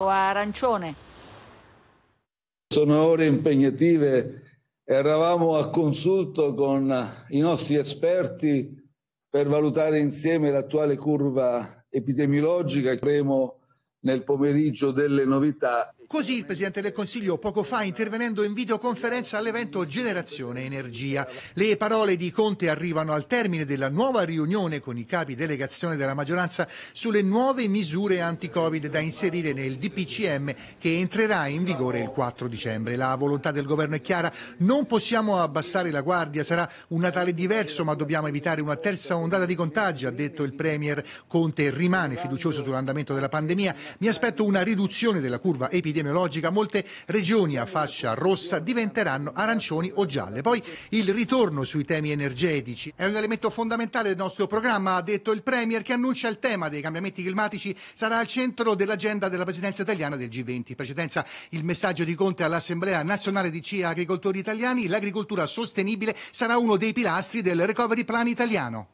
Arancione. Sono ore impegnative, eravamo a consulto con i nostri esperti per valutare insieme l'attuale curva epidemiologica. Avremo nel pomeriggio delle novità. Così il Presidente del Consiglio poco fa intervenendo in videoconferenza all'evento Generazione Energia. Le parole di Conte arrivano al termine della nuova riunione con i capi delegazione della maggioranza sulle nuove misure anti-Covid da inserire nel DPCM che entrerà in vigore il 4 dicembre. La volontà del governo è chiara, non possiamo abbassare la guardia, sarà un Natale diverso ma dobbiamo evitare una terza ondata di contagi, ha detto il Premier. Conte rimane fiducioso sull'andamento della pandemia mi aspetto una riduzione della curva epidemiologica, molte regioni a fascia rossa diventeranno arancioni o gialle. Poi il ritorno sui temi energetici è un elemento fondamentale del nostro programma, ha detto il Premier che annuncia il tema dei cambiamenti climatici sarà al centro dell'agenda della presidenza italiana del G20. In precedenza il messaggio di Conte all'Assemblea nazionale di CIA Agricoltori Italiani, l'agricoltura sostenibile sarà uno dei pilastri del recovery plan italiano.